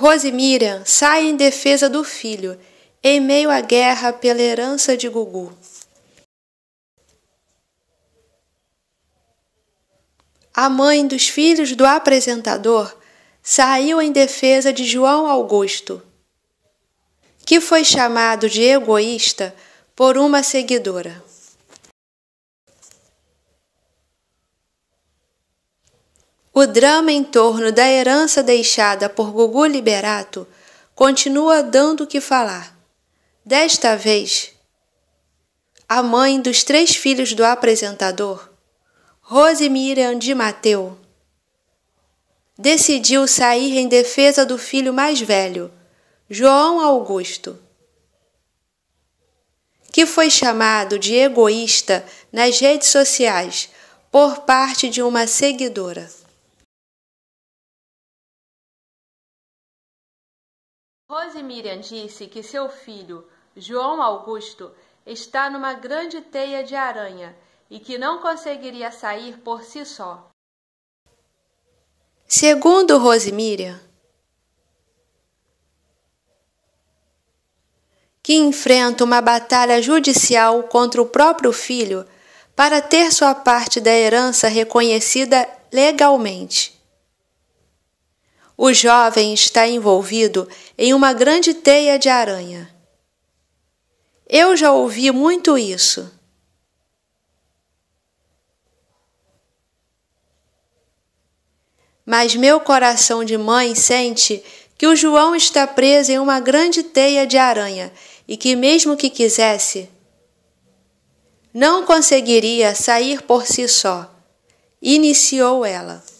Rosemiriam sai em defesa do filho, em meio à guerra pela herança de Gugu. A mãe dos filhos do apresentador saiu em defesa de João Augusto, que foi chamado de egoísta por uma seguidora. O drama em torno da herança deixada por Gugu Liberato continua dando o que falar. Desta vez, a mãe dos três filhos do apresentador, Rose Miriam de Mateu, decidiu sair em defesa do filho mais velho, João Augusto, que foi chamado de egoísta nas redes sociais por parte de uma seguidora. Rose Miriam disse que seu filho, João Augusto, está numa grande teia de aranha e que não conseguiria sair por si só. Segundo Rose Miriam, que enfrenta uma batalha judicial contra o próprio filho para ter sua parte da herança reconhecida legalmente. O jovem está envolvido em uma grande teia de aranha. Eu já ouvi muito isso. Mas meu coração de mãe sente que o João está preso em uma grande teia de aranha e que, mesmo que quisesse, não conseguiria sair por si só. Iniciou ela.